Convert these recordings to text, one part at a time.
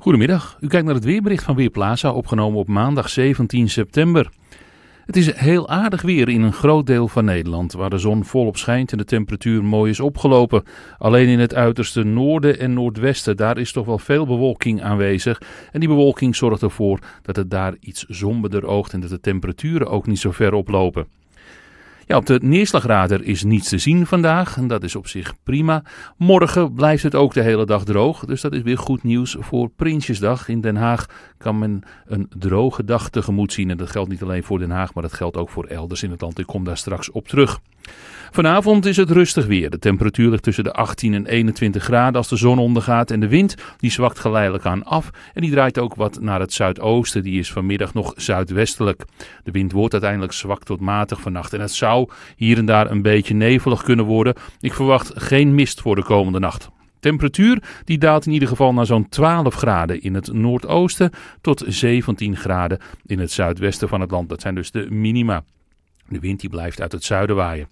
Goedemiddag, u kijkt naar het weerbericht van Weerplaza, opgenomen op maandag 17 september. Het is heel aardig weer in een groot deel van Nederland, waar de zon volop schijnt en de temperatuur mooi is opgelopen. Alleen in het uiterste noorden en noordwesten, daar is toch wel veel bewolking aanwezig. En die bewolking zorgt ervoor dat het daar iets somberder oogt en dat de temperaturen ook niet zo ver oplopen. Ja, op de neerslagradar is niets te zien vandaag. En dat is op zich prima. Morgen blijft het ook de hele dag droog. Dus dat is weer goed nieuws voor Prinsjesdag. In Den Haag kan men een droge dag tegemoet zien. En dat geldt niet alleen voor Den Haag, maar dat geldt ook voor elders in het land. Ik kom daar straks op terug. Vanavond is het rustig weer. De temperatuur ligt tussen de 18 en 21 graden als de zon ondergaat. En de wind die zwakt geleidelijk aan af. En die draait ook wat naar het zuidoosten. Die is vanmiddag nog zuidwestelijk. De wind wordt uiteindelijk zwak tot matig vannacht. En het zou hier en daar een beetje nevelig kunnen worden. Ik verwacht geen mist voor de komende nacht. Temperatuur die daalt in ieder geval naar zo'n 12 graden in het noordoosten tot 17 graden in het zuidwesten van het land. Dat zijn dus de minima. De wind die blijft uit het zuiden waaien.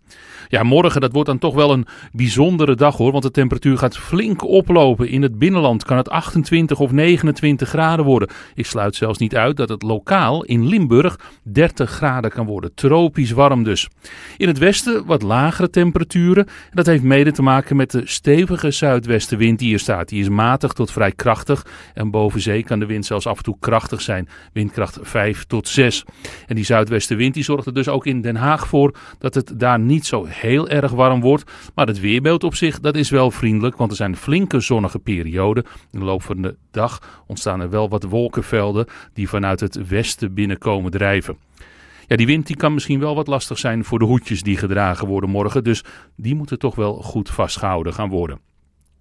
Ja, morgen dat wordt dan toch wel een bijzondere dag hoor, want de temperatuur gaat flink oplopen. In het binnenland kan het 28 of 29 graden worden. Ik sluit zelfs niet uit dat het lokaal in Limburg 30 graden kan worden. Tropisch warm dus. In het westen wat lagere temperaturen. Dat heeft mede te maken met de stevige zuidwestenwind die hier staat. Die is matig tot vrij krachtig en boven zee kan de wind zelfs af en toe krachtig zijn. Windkracht 5 tot 6. En die zuidwestenwind die zorgt er dus ook in Den Haag voor dat het daar niet zo heel erg warm wordt. Maar het weerbeeld op zich, dat is wel vriendelijk, want er zijn flinke zonnige perioden. In de loop van de dag ontstaan er wel wat wolkenvelden die vanuit het westen binnenkomen drijven. Ja, die wind die kan misschien wel wat lastig zijn voor de hoedjes die gedragen worden morgen. Dus die moeten toch wel goed vastgehouden gaan worden.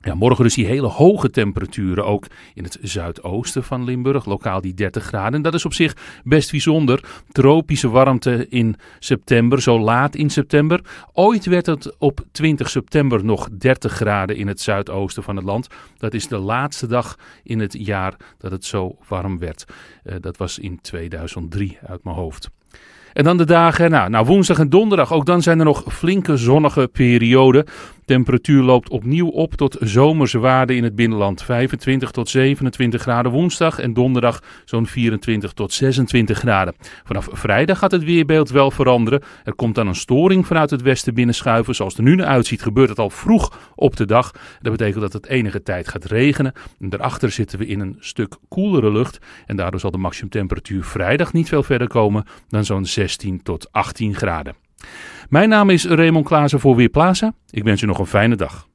Ja, morgen dus die hele hoge temperaturen, ook in het zuidoosten van Limburg, lokaal die 30 graden. En dat is op zich best bijzonder. Tropische warmte in september, zo laat in september. Ooit werd het op 20 september nog 30 graden in het zuidoosten van het land. Dat is de laatste dag in het jaar dat het zo warm werd. Eh, dat was in 2003 uit mijn hoofd. En dan de dagen nou, nou, woensdag en donderdag. Ook dan zijn er nog flinke zonnige perioden. Temperatuur loopt opnieuw op tot zomerse waarden in het binnenland. 25 tot 27 graden woensdag en donderdag zo'n 24 tot 26 graden. Vanaf vrijdag gaat het weerbeeld wel veranderen. Er komt dan een storing vanuit het westen binnenschuiven. Zoals het er nu naar uitziet gebeurt het al vroeg op de dag. Dat betekent dat het enige tijd gaat regenen. En daarachter zitten we in een stuk koelere lucht. En daardoor zal de maximumtemperatuur vrijdag niet veel verder komen dan zo'n 6 16 tot 18 graden. Mijn naam is Raymond Klaassen voor Weerplaza. Ik wens u nog een fijne dag.